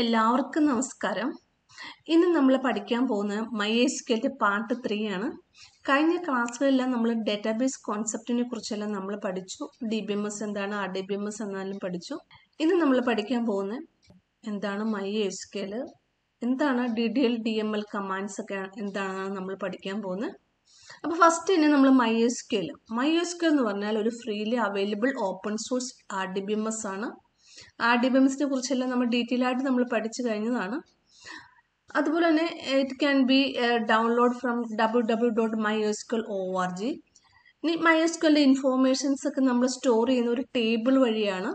എല്ലാവർക്കും നമസ്കാരം ഇന്ന് നമ്മൾ പഠിക്കാൻ പോകുന്നത് മൈ എസ്ക്യൂലിൻ്റെ പാർട്ട് ത്രീ ആണ് കഴിഞ്ഞ ക്ലാസ്സുകളെല്ലാം നമ്മൾ ഡേറ്റാബേസ് കോൺസെപ്റ്റിനെ കുറിച്ചെല്ലാം നമ്മൾ പഠിച്ചു ഡി ബി എം എസ് എന്താണ് R D B M S എന്നാലും പഠിച്ചു ഇന്ന് നമ്മൾ പഠിക്കാൻ പോകുന്നത് എന്താണ് മൈ എന്താണ് D D L D M L commands ഒക്കെ എന്താണെന്നാണ് നമ്മൾ പഠിക്കാൻ പോകുന്നത് അപ്പോൾ ഫസ്റ്റ് തന്നെ നമ്മൾ മൈ എസ്ക്യൂൽ മൈ എന്ന് പറഞ്ഞാൽ ഒരു freely available open source R D B M S ആണ് ആർ ഡി കുറിച്ചെല്ലാം നമ്മൾ ഡീറ്റെയിൽ ആയിട്ട് നമ്മൾ പഠിച്ചു കഴിഞ്ഞതാണ് അതുപോലെ തന്നെ it can be download from W W dot my S O R G ഇനി മൈ എസ് ഇൻഫോർമേഷൻസ് ഒക്കെ നമ്മൾ സ്റ്റോർ ചെയ്യുന്ന ഒരു ടേബിൾ വഴിയാണ്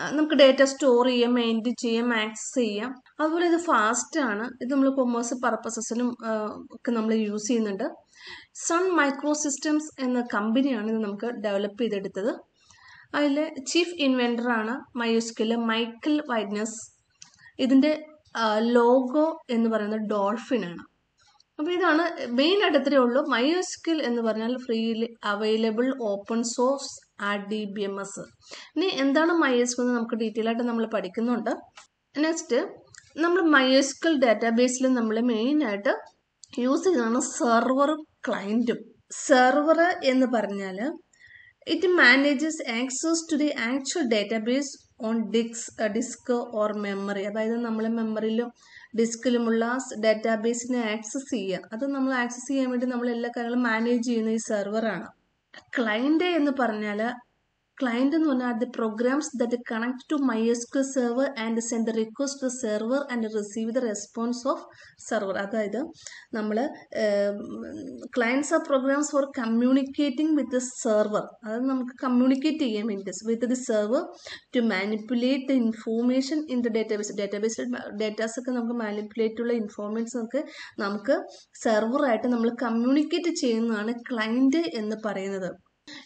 uh, നമുക്ക് ഡേറ്റ സ്റ്റോർ ചെയ്യാം മെയിൻറ്റെയിൻ ചെയ്യാം ആക്സസ് ചെയ്യാം അതുപോലെ ഇത് ഫാസ്റ്റ് ആണ് ഇത് നമ്മൾ കൊമേഴ്സ് പർപ്പസസിനും uh, ഒക്കെ നമ്മൾ യൂസ് ചെയ്യുന്നുണ്ട് സൺ മൈക്രോ സിസ്റ്റംസ് എന്ന കമ്പനിയാണ് ഇത് നമുക്ക് ഡെവലപ്പ് ചെയ്തെടുത്തത് അതിൽ ചീഫ് ഇൻവെൻറ്ററാണ് മയൂസ്കില് മൈക്കിൾ വൈഡ്നസ് ഇതിൻ്റെ ലോഗോ എന്ന് പറയുന്നത് ഡോൾഫിനാണ് അപ്പോൾ ഇതാണ് മെയിൻ അടുത്തേ ഉള്ളൂ മയോസ്കിൽ എന്ന് പറഞ്ഞാൽ ഫ്രീലി അവൈലബിൾ ഓപ്പൺ സോഴ്സ് ആ ഡി ബി എം എസ് ഇനി എന്താണ് മയോസ്കിൽ എന്ന് നമുക്ക് ഡീറ്റെയിൽ ആയിട്ട് നമ്മൾ പഠിക്കുന്നുണ്ട് നെക്സ്റ്റ് നമ്മൾ മയോസ്കിൽ ഡാറ്റാബേസിൽ നമ്മൾ മെയിനായിട്ട് യൂസ് ചെയ്യുന്നതാണ് സെർവറും ക്ലയൻറ്റും സെർവർ എന്ന് പറഞ്ഞാൽ It manages access to the actual database on ഡിക്സ് ഡിസ്ക് ഓർ മെമ്മറി അതായത് നമ്മൾ മെമ്മറിയിലും ഡിസ്കിലുമുള്ള ഡാറ്റാബേസിനെ ആക്സസ് ചെയ്യുക അത് നമ്മൾ ആക്സസ് ചെയ്യാൻ വേണ്ടി നമ്മൾ എല്ലാ കാര്യങ്ങളും മാനേജ് ചെയ്യുന്ന ഈ സെർവറാണ് ക്ലയൻറ്റ് എന്ന് പറഞ്ഞാൽ client എന്ന് പറഞ്ഞാൽ the programs that connect to MySQL server and send the request to server and receive the response of server അതായത് നമ്മൾ clients are programs for communicating with the server അതായത് നമുക്ക് communicate ചെയ്യാൻ വേണ്ടി with the server to manipulate the information in the database database datas ഒക്കെ നമുക്ക് manipulate ഉള്ള informations ഒക്കെ നമുക്ക് സെർവറായിട്ട് നമ്മൾ കമ്മ്യൂണിക്കേറ്റ് ചെയ്യുന്നതാണ് ക്ലയൻറ്റ് എന്ന് പറയുന്നത്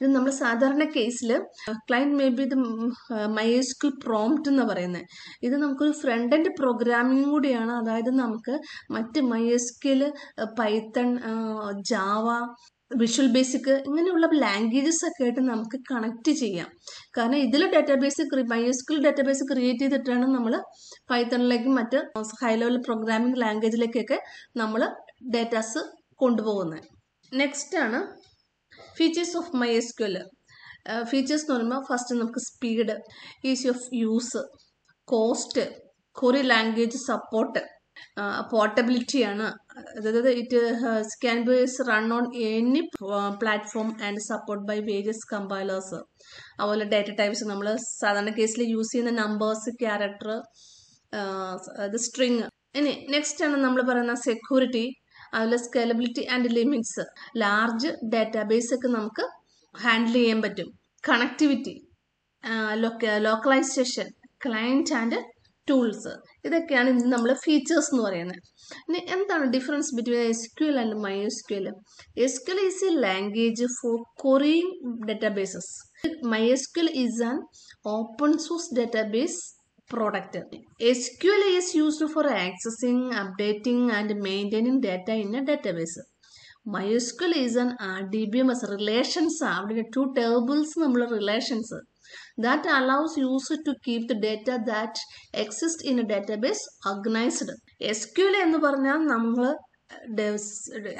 ഇത് നമ്മൾ സാധാരണ കേസിൽ ക്ലയൻറ്റ് മേ ബി ഇത് മൈസ്ക്യൂ പ്രോംപ്റ്റ് എന്ന് പറയുന്നത് ഇത് നമുക്കൊരു ഫ്രണ്ട് എൻഡ് പ്രോഗ്രാമിംഗ് കൂടിയാണ് അതായത് നമുക്ക് മറ്റ് MySQL Python Java Visual Basic ഇങ്ങനെയുള്ള ലാംഗ്വേജസ് ഒക്കെ ആയിട്ട് നമുക്ക് കണക്ട് ചെയ്യാം കാരണം ഇതിൽ ഡാറ്റാബേസ് ബയോസ്കിൽ ഡാറ്റാബേസ് ക്രിയേറ്റ് ചെയ്തിട്ടാണ് നമ്മൾ പൈത്തണിലേക്കും മറ്റ് ഹൈ ലെവൽ പ്രോഗ്രാമിംഗ് ലാംഗ്വേജിലേക്കൊക്കെ നമ്മൾ ഡേറ്റാസ് കൊണ്ടുപോകുന്നത് നെക്സ്റ്റ് ആണ് features of my S Q L features എന്ന് പറയുമ്പോൾ ഫസ്റ്റ് നമുക്ക് speed easy of use cost query language support പോർട്ടബിലിറ്റിയാണ് അതായത് it can be run on any platform and support by various compilers അതുപോലെ data types നമ്മൾ സാധാരണ കേസിൽ യൂസ് ചെയ്യുന്ന നമ്പേഴ്സ് ക്യാരക്ടർ അത് സ്ട്രിങ് ഇനി നെക്സ്റ്റ് ആണ് നമ്മൾ പറയുന്ന സെക്യൂരിറ്റി അതുപോലെ scalability and limits large database ഒക്കെ നമുക്ക് ഹാൻഡിൽ ചെയ്യാൻ പറ്റും connectivity localization client and tools ഇതൊക്കെയാണ് ഇന്ന് നമ്മൾ ഫീച്ചേഴ്സ് എന്ന് പറയുന്നത് ഇനി എന്താണ് difference between S Q L and my S Q L S Q L is a language for querying databases my S Q L is an open source database product. SQL is used for accessing, updating and maintaining data in a database. MySQL is an RDBMS relations. അവിടെ two tables നമ്മൾ relations. That allows user to keep the data that exists in a database organized. SQL എന്ന് പറഞ്ഞാൽ നമ്മൾ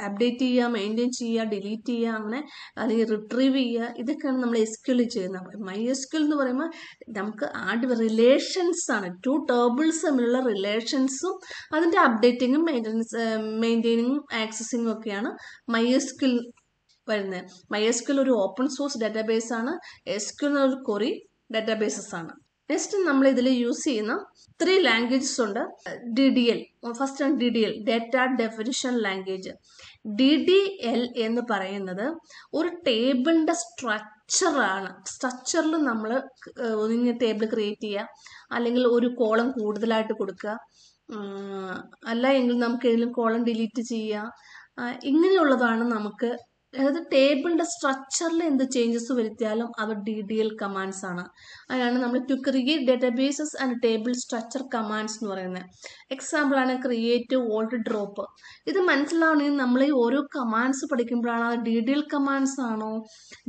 update ചെയ്യുക maintain ചെയ്യുക delete ചെയ്യുക അങ്ങനെ അല്ലെങ്കിൽ റിട്രീവ് ചെയ്യുക ഇതൊക്കെയാണ് നമ്മൾ എസ് ക്യൂൽ ചെയ്യുന്നത് മൈ എസ് ക്യൂൽ എന്ന് പറയുമ്പോൾ നമുക്ക് ആഡ് റിലേഷൻസ് ആണ് ടു ടേബിൾസ് തമ്മിലുള്ള റിലേഷൻസും അതിൻ്റെ അപ്ഡേറ്റിങ്ങും മെയിൻ്റെനൻസ് മെയിൻറ്റെയിനിങ്ങും ആക്സസിങ്ങും ഒക്കെയാണ് മൈ എസ് ക്യൂൽ വരുന്നത് മൈ എസ് ക്യൂൽ ഒരു ഓപ്പൺ സോഴ്സ് ഡാറ്റാബേസ് ആണ് എസ് ക്യൂൽ എന്നൊരു കൊറി ഡാറ്റാബേസസ് ആണ് നെക്സ്റ്റ് നമ്മൾ ഇതിൽ യൂസ് ചെയ്യുന്ന ത്രീ ലാംഗ്വേജസ് ഉണ്ട് ഡി ഡി എൽ ഫസ്റ്റ് ആണ് D D L data definition language D D L എന്ന് പറയുന്നത് ഒരു ടേബിളിൻ്റെ സ്ട്രക്ചറാണ് സ്ട്രക്ചറിൽ നമ്മൾ ഒന്നിഞ്ഞ ടേബിൾ ക്രിയേറ്റ് ചെയ്യുക അല്ലെങ്കിൽ ഒരു കോളം കൂടുതലായിട്ട് കൊടുക്കുക അല്ല എങ്കിൽ നമുക്ക് ഏതെങ്കിലും കോളം ഡിലീറ്റ് ചെയ്യുക ഇങ്ങനെയുള്ളതാണ് നമുക്ക് അതായത് ടേബിളിന്റെ സ്ട്രക്ചറിൽ എന്ത് ചേഞ്ചസ് വരുത്തിയാലും അവ ഡി ഡി എൽ കമാൻഡ്സ് ആണ് അതിനാണ് നമ്മൾ to create databases and table structure commands എന്ന് പറയുന്നത് ആണ് ക്രിയേറ്റ് ഓൾഡ് ഡ്രോപ്പ് ഇത് മനസ്സിലാവണമെങ്കിൽ നമ്മൾ ഈ ഓരോ കമാൻഡ്സ് പഠിക്കുമ്പോഴാണ് ഡി ഡി എൽ കമാൻഡ്സ് ആണോ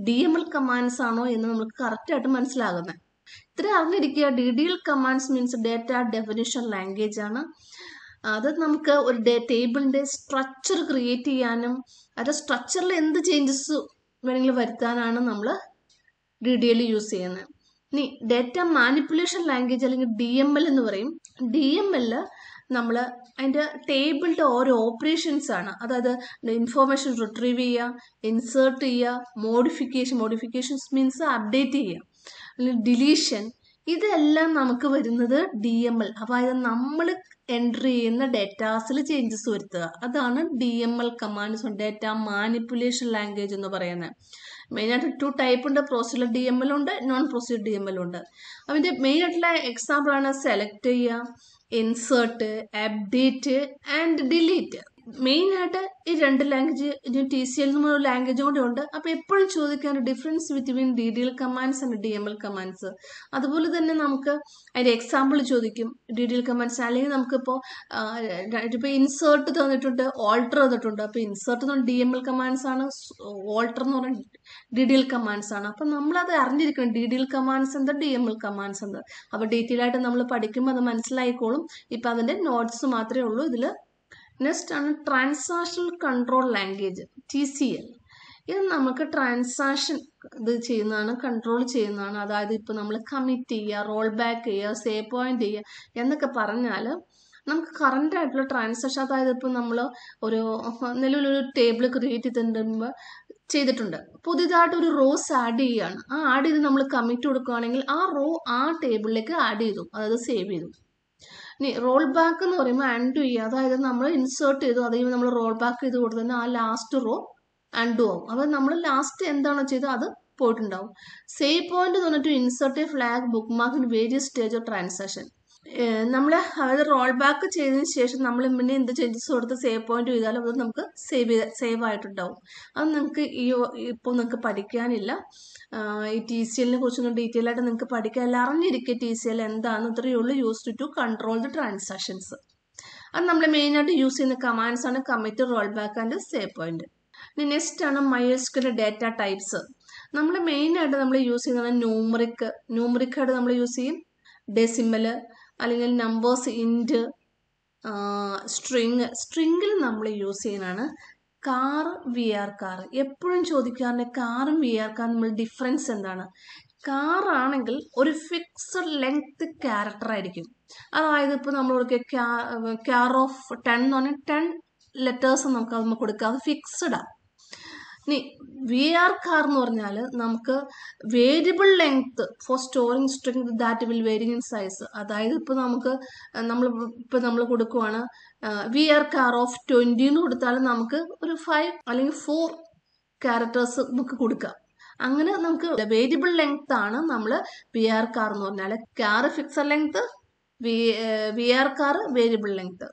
ഡി എം എൽ കമാൻഡ്സ് ആണോ എന്ന് നമുക്ക് കറക്റ്റായിട്ട് മനസ്സിലാകുന്നത് ഇത്ര അറിഞ്ഞിരിക്കുക D D L commands means data definition language ആണ് അത് നമുക്ക് ഒരു ടേബിളിന്റെ സ്ട്രക്ചർ ക്രിയേറ്റ് ചെയ്യാനും അത് സ്ട്രക്ചറിൽ എന്ത് ചേഞ്ചസ് വേണമെങ്കിലും വരുത്താനാണ് നമ്മൾ ഡിഡിയലി യൂസ് ചെയ്യുന്നത് ഇനി ഡേറ്റ മാനിപ്പുലേഷൻ ലാംഗ്വേജ് അല്ലെങ്കിൽ ഡി എം എൽ എന്ന് പറയും ഡി എം എല്ല് നമ്മൾ അതിൻ്റെ ടേബിളിൻ്റെ ഓരോ ഓപ്പറേഷൻസ് ആണ് അതായത് ഇൻഫോർമേഷൻ റിട്രീവ് ചെയ്യുക ഇൻസേർട്ട് ചെയ്യുക മോഡിഫിക്കേഷൻ മോഡിഫിക്കേഷൻസ് മീൻസ് അപ്ഡേറ്റ് ചെയ്യുക അല്ലെങ്കിൽ ഡിലീഷൻ ഇതെല്ലാം നമുക്ക് വരുന്നത് ഡി എം എൽ അതായത് നമ്മൾ എൻട്രി ചെയ്യുന്ന ഡേറ്റാസിൽ ചേഞ്ചസ് വരുത്തുക അതാണ് D M L commands data manipulation language എന്ന് പറയുന്നത് ആയിട്ട് ടു ടൈപ്പ് ഉണ്ട് പ്രോസിഡർ ഡി എം എൽ ഉണ്ട് non procedural D M L ഉണ്ട് അതിൻ്റെ എക്സാമ്പിൾ ആണ് സെലക്ട് ചെയ്യുക insert update and delete main ആയിട്ട് ഈ രണ്ട് ലാംഗ്വേജ് ടി സി എൽ എന്നുള്ള ലാംഗ്വേജ് കൂടെ ഉണ്ട് അപ്പൊ എപ്പോഴും ചോദിക്കാൻ difference between D D L commands and D M L commands അതുപോലെ തന്നെ നമുക്ക് അതിന്റെ എക്സാമ്പിൾ ചോദിക്കും ഡി ഡി എൽ കമാൻഡ്സ് അല്ലെങ്കിൽ നമുക്കിപ്പോ ഇപ്പൊ ഇൻസേർട്ട് തന്നിട്ടുണ്ട് ഓൾട്ടർ തന്നിട്ടുണ്ട് അപ്പൊ ഇൻസേർട്ട് എന്ന് പറഞ്ഞാൽ ഡി എം എൽ കമാൻഡ്സ് ആണ് ഓൾട്ടർ എന്ന് പറഞ്ഞാൽ ഡി ഡി എൽ കമാൻഡ്സ് ആണ് അപ്പം നമ്മളത് അറിഞ്ഞിരിക്കണം ഡി ഡി എൽ കമാൻഡ്സ് എന്ത് ഡി എം എൽ കമാൻഡ്സ് എന്ത് അപ്പൊ ഡീറ്റെയിൽ ആയിട്ട് നമ്മൾ പഠിക്കുമ്പോൾ അത് മനസ്സിലായിക്കോളും ഇപ്പൊ അതിന്റെ നോട്ട്സ് മാത്രമേ ഉള്ളൂ ഇതിൽ നെക്സ്റ്റ് ആണ് transactional control language T C L ഇത് നമുക്ക് ട്രാൻസാക്ഷൻ ഇത് ചെയ്യുന്നതാണ് കൺട്രോൾ ചെയ്യുന്നതാണ് അതായത് ഇപ്പോൾ നമ്മൾ കമ്മിറ്റ് ചെയ്യുക റോൾ ബാക്ക് ചെയ്യുക സേവ് പോയിന്റ് ചെയ്യുക എന്നൊക്കെ പറഞ്ഞാൽ നമുക്ക് കറൻ്റ് ആയിട്ടുള്ള ട്രാൻസാക്ഷൻ അതായത് ഇപ്പോൾ നമ്മൾ ഒരു നിലവിലൊരു ടേബിൾ ക്രിയേറ്റ് ചെയ്തിട്ടുണ്ട് ചെയ്തിട്ടുണ്ട് പുതിയതായിട്ട് ഒരു റോസ് ആഡ് ചെയ്യുകയാണ് ആ ആഡ് ചെയ്ത് നമ്മൾ കമ്മിറ്റ് കൊടുക്കുകയാണെങ്കിൽ ആ റോ ആ ടേബിളിലേക്ക് ആഡ് ചെയ്തു അതായത് സേവ് ചെയ്തു ഇനി റോൾ ബാക്ക് എന്ന് പറയുമ്പോൾ ആൻഡു ചെയ്യുക അതായത് നമ്മൾ ഇൻസേർട്ട് ചെയ്തു അത് നമ്മൾ റോൾ ബാക്ക് ചെയ്ത് കൊടുത്തു ആ ലാസ്റ്റ് റോ ആൻഡു ആവും അപ്പോൾ നമ്മൾ ലാസ്റ്റ് എന്താണോ ചെയ്തത് അത് പോയിട്ടുണ്ടാവും സേവ് പോയിന്റ് എന്ന് പറഞ്ഞിട്ട് insert a flag bookmark in various stage of transaction നമ്മൾ അത് റോൾ ബാക്ക് ചെയ്തതിന് ശേഷം നമ്മൾ പിന്നെ എന്ത് ചേഞ്ചസ് കൊടുത്ത് സേവ് പോയിന്റ് ചെയ്താലും അത് നമുക്ക് സേവ് ചെയ്ത സേവ് ആയിട്ടുണ്ടാവും അത് നിങ്ങൾക്ക് ഈ ഇപ്പോൾ നിങ്ങൾക്ക് പഠിക്കാനില്ല ഈ ടി സി എല്ലിനെ കുറിച്ചൊന്നും ഡീറ്റെയിൽ ആയിട്ട് നിങ്ങൾക്ക് പഠിക്കാനില്ല അറിഞ്ഞിരിക്കുക ടി സി എൽ എന്താണെന്ന് ഇത്രയേ ഉള്ളൂ use to to control the transactions അത് നമ്മൾ മെയിനായിട്ട് യൂസ് ചെയ്യുന്ന കമാൻഡ്സ് ആണ് commit roll back and save point ഇനി നെക്സ്റ്റ് ആണ് മയേഴ്സ്കിൻ്റെ ഡേറ്റ ടൈപ്സ് നമ്മൾ മെയിനായിട്ട് നമ്മൾ യൂസ് ചെയ്യുന്നതാണ് ന്യൂമറിക് ന്യൂമറിക്കായിട്ട് നമ്മൾ യൂസ് ചെയ്യും ഡെസിമൽ അല്ലെങ്കിൽ നമ്പേഴ്സ് ഇൻഡ് സ്ട്രിങ് സ്ട്രിങ്ങിൽ നമ്മൾ യൂസ് ചെയ്യുന്നതാണ് കാർ വി ആർ കാർ എപ്പോഴും ചോദിക്കാറുണ്ട് കാറും വി ആർ കാർ നമ്മൾ ഡിഫറൻസ് എന്താണ് കാറാണെങ്കിൽ ഒരു ഫിക്സഡ് ലെങ്ത് ക്യാരക്ടർ ആയിരിക്കും അതായത് ഇപ്പോൾ നമ്മളൊക്കെ കാർ ഓഫ് ടെൻ എന്ന് പറഞ്ഞാൽ ടെൻ ലെറ്റേഴ്സ് നമുക്ക് അത് കൊടുക്കുക അത് ഫിക്സഡാണ് വി ആർ കാർ എന്ന് പറഞ്ഞാൽ നമുക്ക് variable length for storing string that will vary in size അതായത് ഇപ്പോൾ നമുക്ക് നമ്മൾ ഇപ്പോൾ നമ്മൾ കൊടുക്കുവാണ് V R char of twenty എന്ന് കൊടുത്താൽ നമുക്ക് ഒരു ഫൈവ് അല്ലെങ്കിൽ ഫോർ ക്യാരക്ടേഴ്സ് നമുക്ക് കൊടുക്കാം അങ്ങനെ നമുക്ക് വേരിയബിൾ ലെങ്ത് ആണ് നമ്മൾ വി ആർ കാർ എന്ന് പറഞ്ഞാൽ char fixed length V R char variable length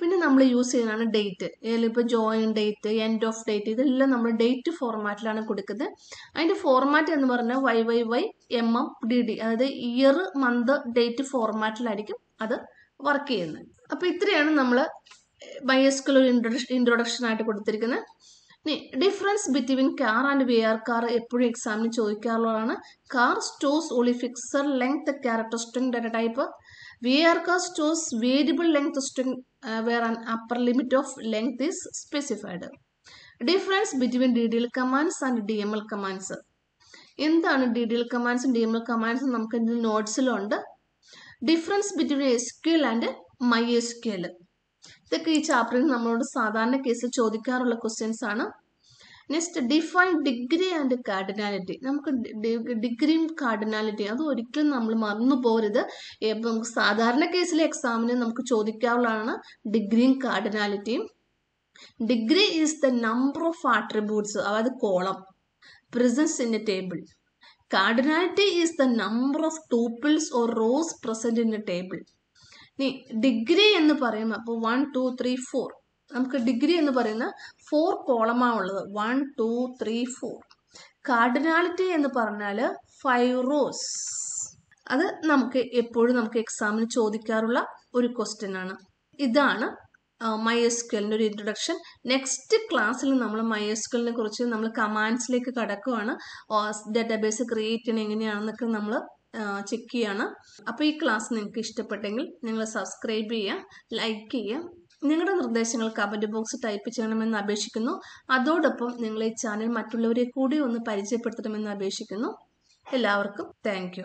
പിന്നെ നമ്മൾ യൂസ് ചെയ്യുന്നതാണ് ഡേറ്റ് ഇപ്പോൾ join date end of date ഇതെല്ലാം നമ്മൾ ഡേറ്റ് ഫോർമാറ്റിലാണ് കൊടുക്കുന്നത് അതിൻ്റെ ഫോർമാറ്റ് എന്ന് പറഞ്ഞാൽ Y Y Y M M D D അതായത് ഇയർ മന്ത് ഡേറ്റ് ഫോർമാറ്റിലായിരിക്കും അത് വർക്ക് ചെയ്യുന്നത് അപ്പോൾ ഇത്രയാണ് നമ്മൾ ബയസ്കുലർ ഒരു ഇൻട്രൊഡക്ഷൻ ആയിട്ട് കൊടുത്തിരിക്കുന്നത് ഇനി difference between char and V R char എപ്പോഴും എക്സാമിന് ചോദിക്കാറുള്ളതാണ് char stores only fixed length character string data type V R char stores variable length string where an upper limit of length is specified. Difference between DDL commands and DML commands. എന്താണ് D D L കമാൻഡ്സും D M L കമാൻഡ്സും നമുക്ക് ഇതിൽ നോട്ട്സിലുണ്ട് difference between S Q L and my S Q L ഇതൊക്കെ ഈ ചാപ്റ്ററിൽ നമ്മളോട് സാധാരണ കേസിൽ ചോദിക്കാറുള്ള ക്വസ്റ്റ്യൻസ് ആണ് next define degree and cardinality നമുക്ക് ഡിഗ്രിയും കാർഡിനാലിറ്റിയും അത് ഒരിക്കലും നമ്മൾ മറന്നു പോകരുത് ഇപ്പം നമുക്ക് സാധാരണ കേസിലെ എക്സാമിന് നമുക്ക് ചോദിക്കാവുന്നതാണ് ഡിഗ്രിയും കാർഡിനാലിറ്റിയും degree is the number of attributes അതായത് column present in a table cardinality is the number of tuples or rows present in a table degree എന്ന് പറയുമ്പോൾ അപ്പോൾ വൺ ടു ത്രീ ഫോർ നമുക്ക് ഡിഗ്രി എന്ന് പറയുന്ന ഫോർ കോളമാണ് ഉള്ളത് one two three four cardinality എന്ന് പറഞ്ഞാൽ ഫൈവ് റോസ് അത് നമുക്ക് എപ്പോഴും നമുക്ക് എക്സാമിന് ചോദിക്കാറുള്ള ഒരു ക്വസ്റ്റ്യൻ ആണ് ഇതാണ് മൈ എസ് ക്വലിൻ്റെ ഒരു ഇൻട്രൊഡക്ഷൻ നെക്സ്റ്റ് ക്ലാസ്സിൽ നമ്മൾ മൈ എസ് ക്വലിനെ കുറിച്ച് നമ്മൾ കമാൻഡ്സിലേക്ക് കടക്കുകയാണ് ഡേറ്റാബേസ് ക്രിയേറ്റ് ചെയ്യണം എങ്ങനെയാണെന്നൊക്കെ നമ്മൾ ചെക്ക് ചെയ്യാണ് അപ്പോൾ ഈ ക്ലാസ് നിങ്ങൾക്ക് ഇഷ്ടപ്പെട്ടെങ്കിൽ നിങ്ങൾ സബ്സ്ക്രൈബ് ചെയ്യുക ലൈക്ക് ചെയ്യുക നിങ്ങളുടെ നിർദ്ദേശങ്ങൾ കമൻറ്റ് ബോക്സ് ടൈപ്പ് ചെയ്യണമെന്ന് അപേക്ഷിക്കുന്നു അതോടൊപ്പം നിങ്ങൾ ഈ ചാനൽ മറ്റുള്ളവരെ കൂടി ഒന്ന് പരിചയപ്പെടുത്തണമെന്ന് അപേക്ഷിക്കുന്നു എല്ലാവർക്കും താങ്ക്